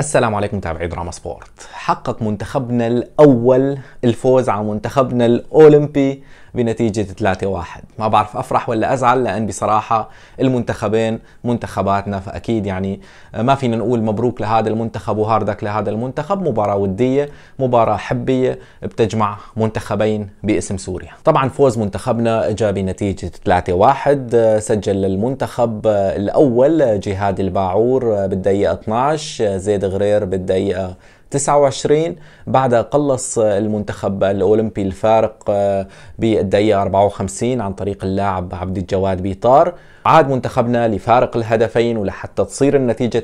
السلام عليكم متابعي دراما سبورت حقق منتخبنا الأول الفوز على منتخبنا الأولمبي بنتيجة 3-1 ما بعرف أفرح ولا أزعل لأن بصراحة المنتخبين منتخباتنا فأكيد يعني ما فينا نقول مبروك لهذا المنتخب وهاردك لهذا المنتخب مباراة ودية مباراة حبية بتجمع منتخبين باسم سوريا طبعا فوز منتخبنا جاء بنتيجة 3-1 سجل المنتخب الأول جهاد الباعور بالدقيقة 12 زيد غرير بالدقيقة 29 بعد قلص المنتخب الاولمبي الفارق آه، بالدقيقه 54 عن طريق اللاعب عبد الجواد بيطار عاد منتخبنا لفارق الهدفين ولحتى تصير النتيجة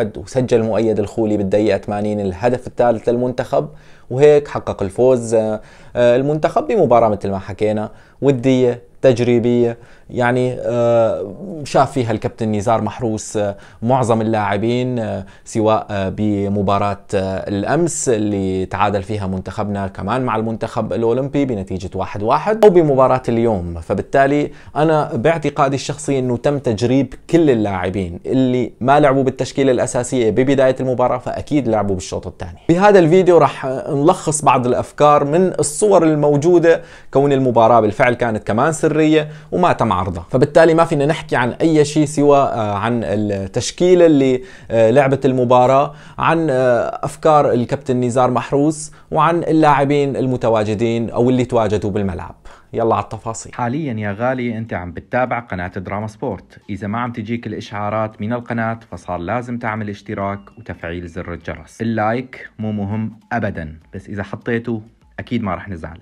3-1 وسجل مؤيد الخولي بالدقيقة 80 الهدف الثالث للمنتخب وهيك حقق الفوز آه، آه، المنتخب بمباراة مثل ما حكينا ودية تجريبية يعني آه، شاف فيها الكابتن نزار محروس معظم اللاعبين سواء بمباراة الأمس اللي تعادل فيها منتخبنا كمان مع المنتخب الأولمبي بنتيجة 1-1 أو بمباراة اليوم فبالتالي أنا باعتقادي الشخصي الشخصي انه تم تجريب كل اللاعبين اللي ما لعبوا بالتشكيله الاساسيه ببدايه المباراه فاكيد لعبوا بالشوط الثاني. بهذا الفيديو راح نلخص بعض الافكار من الصور الموجوده كون المباراه بالفعل كانت كمان سريه وما تم عرضها، فبالتالي ما فينا نحكي عن اي شيء سوى آه، عن التشكيله اللي آه، لعبت المباراه، عن آه، افكار الكابتن نزار محروس وعن اللاعبين المتواجدين او اللي تواجدوا بالملعب. يلا على التفاصيل حاليا يا غالي انت عم بتتابع قناة دراما سبورت اذا ما عم تجيك الاشعارات من القناة فصار لازم تعمل اشتراك وتفعيل زر الجرس اللايك مو مهم ابدا بس اذا حطيته اكيد ما رح نزعل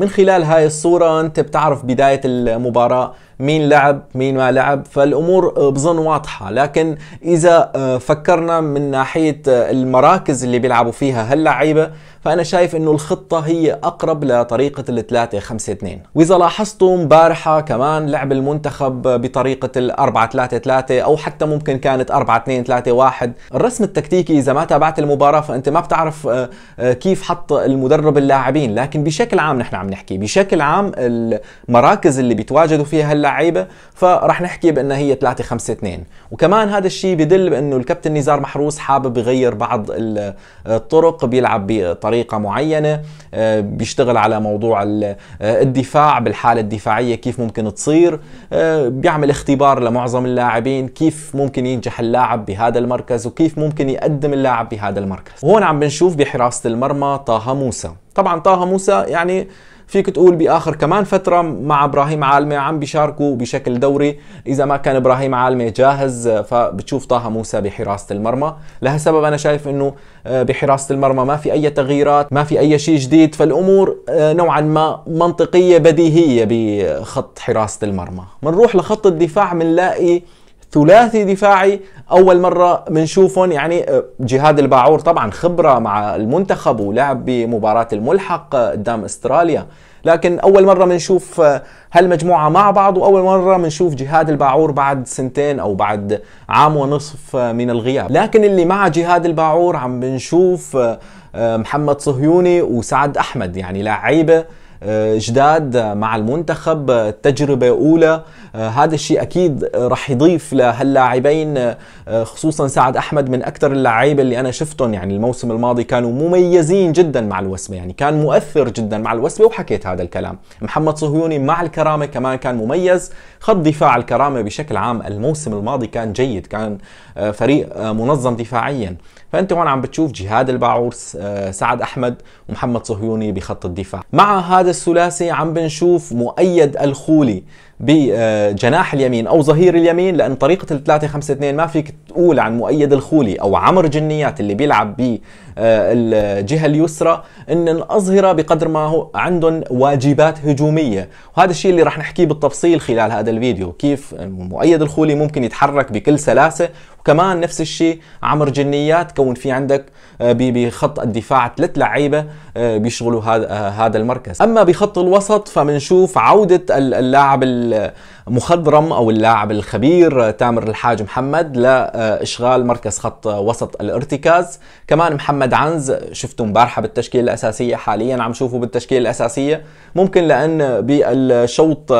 من خلال هاي الصورة أنت بتعرف بداية المباراة مين لعب مين ما لعب فالامور آه، بظن واضحه لكن اذا آه، فكرنا من ناحيه آه، المراكز اللي بيلعبوا فيها هاللعيبه فانا شايف انه الخطه هي اقرب لطريقه ال 3 5 2 واذا لاحظتوا امبارحه كمان لعب المنتخب بطريقه ال 4 3 3 او حتى ممكن كانت 4 2 3 1 الرسم التكتيكي اذا ما تابعت المباراه فانت ما بتعرف كيف حط المدرب اللاعبين لكن بشكل عام نحن عم نحكي بشكل عام المراكز اللي بيتواجدوا فيها هلا اللعيبه فرح نحكي بان هي 3 5 2 وكمان هذا الشيء بدل بانه الكابتن نزار محروس حابب يغير بعض الطرق بيلعب بطريقه معينه آه، بيشتغل على موضوع آه، الدفاع بالحاله الدفاعيه كيف ممكن تصير آه، بيعمل اختبار لمعظم اللاعبين كيف ممكن ينجح اللاعب بهذا المركز وكيف ممكن يقدم اللاعب بهذا المركز وهون عم بنشوف بحراسه المرمى طه موسى طبعا طه موسى يعني فيك تقول باخر كمان فتره مع ابراهيم عالمه عم بيشاركوا بشكل دوري اذا ما كان ابراهيم عالمه جاهز آه، فبتشوف طه موسى بحراسه المرمى لهالسبب انا شايف انه آه، بحراسه المرمى ما في اي تغييرات ما في اي شيء جديد فالامور آه، نوعا ما منطقيه بديهيه بخط حراسه المرمى بنروح لخط الدفاع بنلاقي ثلاثي دفاعي اول مره بنشوفهم يعني آه، جهاد الباعور طبعا خبره مع المنتخب ولعب بمباراه الملحق قدام استراليا لكن اول مره بنشوف آه، هالمجموعه مع بعض واول مره بنشوف جهاد الباعور بعد سنتين او بعد عام ونصف آه، من الغياب لكن اللي مع جهاد الباعور عم بنشوف محمد صهيوني وسعد احمد يعني لعيبه آه، جداد مع المنتخب آه، تجربة أولى آه، هذا الشيء أكيد رح يضيف لهاللاعبين خصوصا سعد أحمد من أكثر اللاعبين اللي أنا شفتهم يعني الموسم الماضي كانوا مميزين جدا مع الوسمة يعني كان مؤثر جدا مع الوسمة وحكيت هذا الكلام محمد صهيوني مع الكرامة كمان كان مميز خط دفاع الكرامة بشكل عام الموسم الماضي كان جيد كان فريق منظم دفاعيا فانت هون عم بتشوف جهاد الباعور آه، سعد احمد ومحمد صهيوني بخط الدفاع مع هذا الثلاثي عم بنشوف مؤيد الخولي بجناح اليمين او ظهير اليمين لان طريقه ال 3 5 2 ما فيك تقول عن مؤيد الخولي او عمرو جنيات اللي بيلعب بالجهه آه، اليسرى ان الاظهره بقدر ما هو عندهم واجبات هجوميه وهذا الشيء اللي راح نحكيه بالتفصيل خلال هذا الفيديو كيف مؤيد الخولي ممكن يتحرك بكل سلاسه وكمان نفس الشيء عمرو جنيات كون في عندك آه، بخط الدفاع ثلاث لعيبه آه، بيشغلوا هذا هذا المركز اما بخط الوسط فبنشوف عوده اللاعب المخضرم او اللاعب الخبير تامر الحاج محمد لاشغال مركز خط وسط الارتكاز كمان محمد عنز شفته امبارحه بالتشكيله الاساسيه حاليا عم شوفه بالتشكيله الاساسيه ممكن لان بالشوط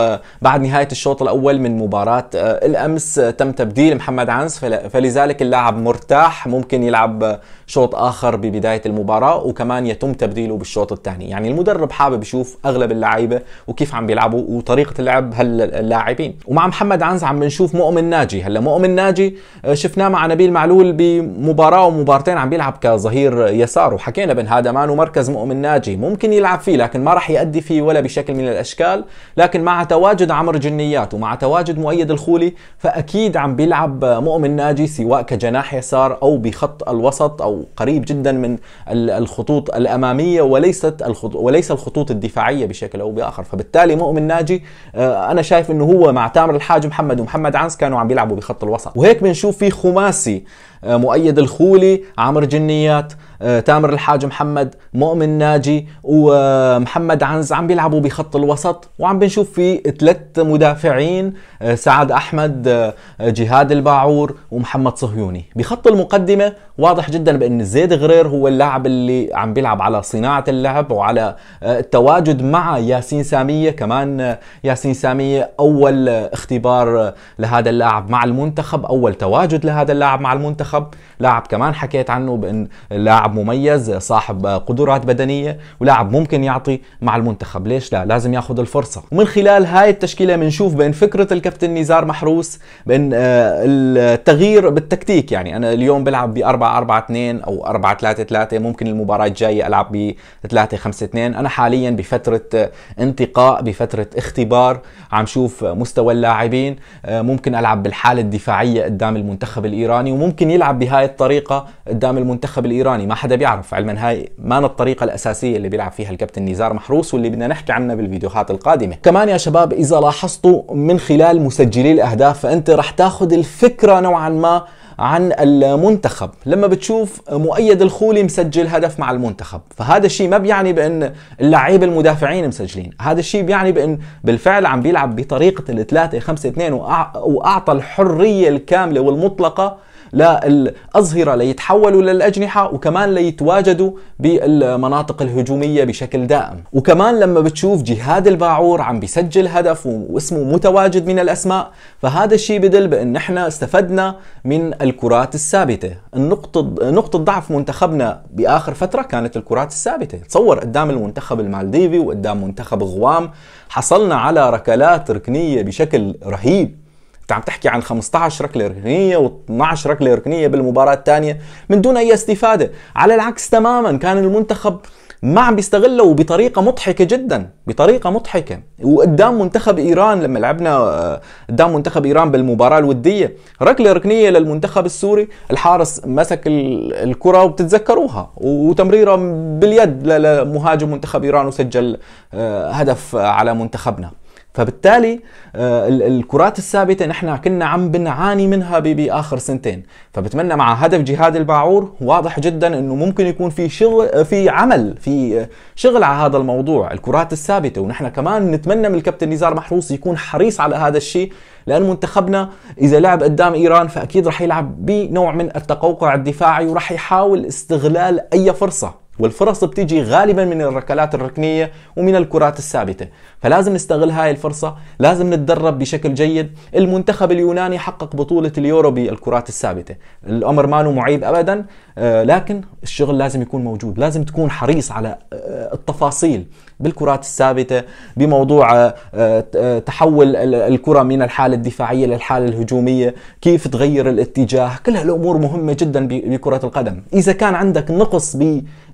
بعد نهايه الشوط الاول من مباراه الامس تم تبديل محمد عنز فلذلك اللاعب مرتاح ممكن يلعب شوط اخر ببدايه المباراه وكمان يتم تبديله بالشوط الثاني يعني المدرب حابب يشوف اغلب اللعيبه وكيف عم بيلعبوا وطريقه اللعب هل اللاعبين ومع محمد عنز عم بنشوف مؤمن ناجي هلا مؤمن ناجي آه، شفناه مع نبيل معلول بمباراه ومبارتين عم بيلعب كظهير يسار وحكينا بان هذا مانو مركز مؤمن ناجي ممكن يلعب فيه لكن ما راح يأدي فيه ولا بشكل من الاشكال لكن مع تواجد عمرو جنيات ومع تواجد مؤيد الخولي فاكيد عم بيلعب مؤمن ناجي سواء كجناح يسار او بخط الوسط او قريب جدا من الخطوط الاماميه وليست الخطوط وليس الخطوط الدفاعيه بشكل او باخر فبالتالي مؤمن ناجي آه، انا شايف انه هو مع تامر الحاج محمد ومحمد عنس كانوا عم بيلعبوا بخط الوسط وهيك بنشوف في خماسي آه، مؤيد الخولي عمرو جنيات آه، تامر الحاج محمد مؤمن ناجي ومحمد عنز عم بيلعبوا بخط الوسط وعم بنشوف في ثلاث مدافعين آه، سعد احمد آه، جهاد الباعور ومحمد صهيوني بخط المقدمه واضح جدا بان زيد غرير هو اللاعب اللي عم بيلعب على صناعه اللعب وعلى التواجد مع ياسين ساميه كمان ياسين ساميه اول اختبار لهذا اللاعب مع المنتخب اول تواجد لهذا اللاعب مع المنتخب لاعب كمان حكيت عنه بان لاعب لاعب مميز صاحب قدرات بدنيه ولاعب ممكن يعطي مع المنتخب ليش لا لازم ياخذ الفرصه ومن خلال هاي التشكيله بنشوف بين فكره الكابتن نزار محروس بين آه، التغيير بالتكتيك يعني انا اليوم بلعب ب 4 4 2 او 4 3 3 ممكن المباراه الجايه العب ب 3 5 2 انا حاليا بفتره آه، انتقاء بفتره اختبار عم شوف مستوى اللاعبين آه، ممكن العب بالحاله الدفاعيه قدام المنتخب الايراني وممكن يلعب بهاي الطريقه قدام المنتخب الايراني حدا بيعرف علما هاي ما الطريقه الاساسيه اللي بيلعب فيها الكابتن نزار محروس واللي بدنا نحكي عنها بالفيديوهات القادمه كمان يا شباب اذا لاحظتوا من خلال مسجلي الاهداف فانت رح تاخذ الفكره نوعا ما عن المنتخب لما بتشوف مؤيد الخولي مسجل هدف مع المنتخب فهذا الشيء ما بيعني بان اللعيبه المدافعين مسجلين هذا الشيء بيعني بان بالفعل عم بيلعب بطريقه الثلاثة 5 2 واعطى الحريه الكامله والمطلقه للأظهرة ليتحولوا للأجنحة وكمان ليتواجدوا بالمناطق الهجومية بشكل دائم وكمان لما بتشوف جهاد الباعور عم بيسجل هدف واسمه متواجد من الأسماء فهذا الشيء بدل بأن نحن استفدنا من الكرات الثابته النقطه نقطه ضعف منتخبنا باخر فتره كانت الكرات الثابته تصور قدام المنتخب المالديفي وقدام منتخب غوام حصلنا على ركلات ركنيه بشكل رهيب انت عم تحكي عن 15 ركله ركنيه و12 ركله ركنيه بالمباراه الثانيه من دون اي استفاده على العكس تماما كان المنتخب ما عم بيستغله وبطريقه مضحكه جدا بطريقه مضحكه وقدام منتخب ايران لما لعبنا آه، قدام منتخب ايران بالمباراه الوديه ركله ركنيه للمنتخب السوري الحارس مسك الكره وبتتذكروها وتمريره باليد لمهاجم منتخب ايران وسجل آه، هدف على منتخبنا فبالتالي آه، الكرات الثابته نحن كنا عم بنعاني منها باخر سنتين فبتمنى مع هدف جهاد الباعور واضح جدا انه ممكن يكون في شغل آه، في عمل في آه، شغل على هذا الموضوع الكرات الثابته ونحن كمان نتمنى من الكابتن نزار محروس يكون حريص على هذا الشيء لان منتخبنا اذا لعب قدام ايران فاكيد رح يلعب بنوع من التقوقع الدفاعي ورح يحاول استغلال اي فرصه والفرص بتيجي غالبا من الركلات الركنيه ومن الكرات الثابته فلازم نستغل هاي الفرصه لازم نتدرب بشكل جيد المنتخب اليوناني حقق بطوله اليورو بالكرات الثابته الامر ما معيب ابدا آه، لكن الشغل لازم يكون موجود لازم تكون حريص على آه، التفاصيل بالكرات الثابته بموضوع آه، آه، تحول الكره من الحاله الدفاعيه للحاله الهجوميه كيف تغير الاتجاه كل هالامور مهمه جدا بكره القدم اذا كان عندك نقص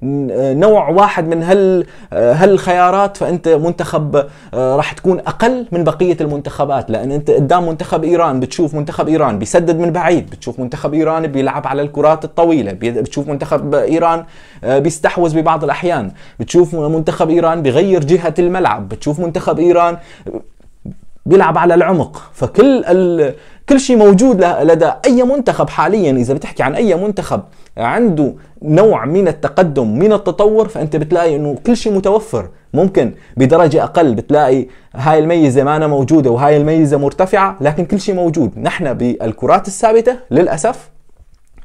بنوع واحد من هال آه، هالخيارات فانت منتخب راح تكون اقل من بقيه المنتخبات لان انت قدام منتخب ايران بتشوف منتخب ايران بيسدد من بعيد بتشوف منتخب ايران بيلعب على الكرات الطويله بتشوف منتخب ايران بيستحوذ ببعض الاحيان بتشوف منتخب ايران بغير جهه الملعب بتشوف منتخب ايران بيلعب على العمق فكل ال... كل شيء موجود لدى اي منتخب حاليا اذا بتحكي عن اي منتخب عنده نوع من التقدم من التطور فانت بتلاقي انه كل شيء متوفر ممكن بدرجه اقل بتلاقي هاي الميزه ما أنا موجوده وهاي الميزه مرتفعه لكن كل شيء موجود نحن بالكرات الثابته للاسف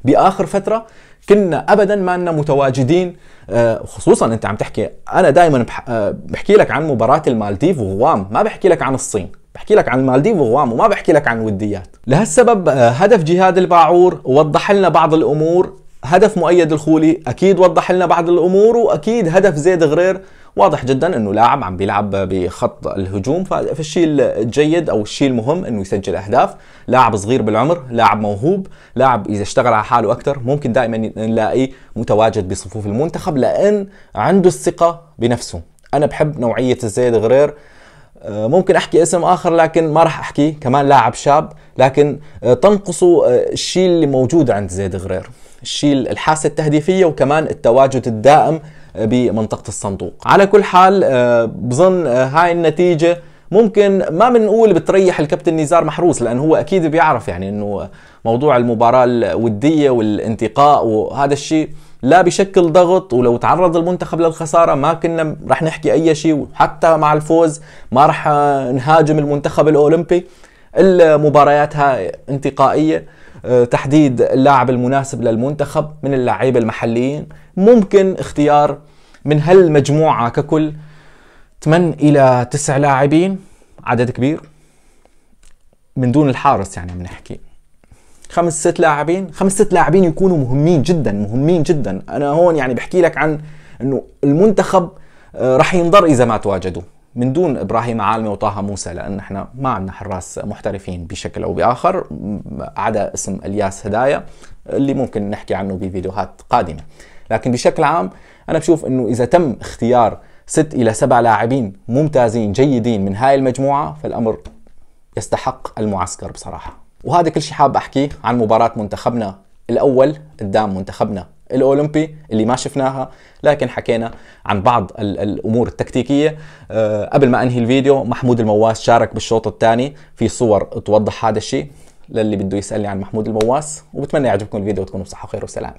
باخر فتره كنا ابدا ما لنا متواجدين آه، خصوصا انت عم تحكي انا دائما آه، بحكي لك عن مباراه المالديف وغوام ما بحكي لك عن الصين بحكي لك عن المالديف وغوام وما بحكي لك عن وديات لهالسبب آه، هدف جهاد الباعور وضح لنا بعض الامور هدف مؤيد الخولي اكيد وضح لنا بعض الامور واكيد هدف زيد غرير واضح جدا انه لاعب عم بيلعب بخط الهجوم فالشيء الجيد او الشيء المهم انه يسجل اهداف لاعب صغير بالعمر لاعب موهوب لاعب اذا اشتغل على حاله اكثر ممكن دائما نلاقيه متواجد بصفوف المنتخب لان عنده الثقه بنفسه انا بحب نوعيه الزيد غرير آه، ممكن احكي اسم اخر لكن ما راح احكيه كمان لاعب شاب لكن آه، تنقصه آه، الشيء اللي موجود عند زيد غرير الشيل الحاسه التهديفيه وكمان التواجد الدائم بمنطقه الصندوق على كل حال آه، بظن آه، هاي النتيجه ممكن ما بنقول بتريح الكابتن نزار محروس لانه هو اكيد بيعرف يعني انه موضوع المباراه الوديه والانتقاء وهذا الشيء لا بشكل ضغط ولو تعرض المنتخب للخساره ما كنا رح نحكي اي شيء وحتى مع الفوز ما رح نهاجم المنتخب الاولمبي المباريات هاي انتقائيه آه، تحديد اللاعب المناسب للمنتخب من اللعيبة المحليين ممكن اختيار من هالمجموعة ككل 8 إلى 9 لاعبين عدد كبير من دون الحارس يعني بنحكي خمس ست لاعبين خمس ست لاعبين يكونوا مهمين جدا مهمين جدا انا هون يعني بحكي لك عن انه المنتخب آه، رح ينضر اذا ما تواجدوا من دون ابراهيم عالمي وطه موسى لان نحن ما عندنا حراس محترفين بشكل او باخر عدا اسم الياس هدايا اللي ممكن نحكي عنه بفيديوهات قادمه لكن بشكل عام انا بشوف انه اذا تم اختيار ست الى سبع لاعبين ممتازين جيدين من هاي المجموعه فالامر يستحق المعسكر بصراحه وهذا كل شيء حاب احكيه عن مباراه منتخبنا الاول قدام منتخبنا الاولمبي اللي ما شفناها لكن حكينا عن بعض الامور التكتيكيه آه، قبل ما انهي الفيديو محمود المواس شارك بالشوط الثاني في صور توضح هذا الشيء للي بده يسالني عن محمود المواس وبتمنى يعجبكم الفيديو وتكونوا بصحه وخير وسلامه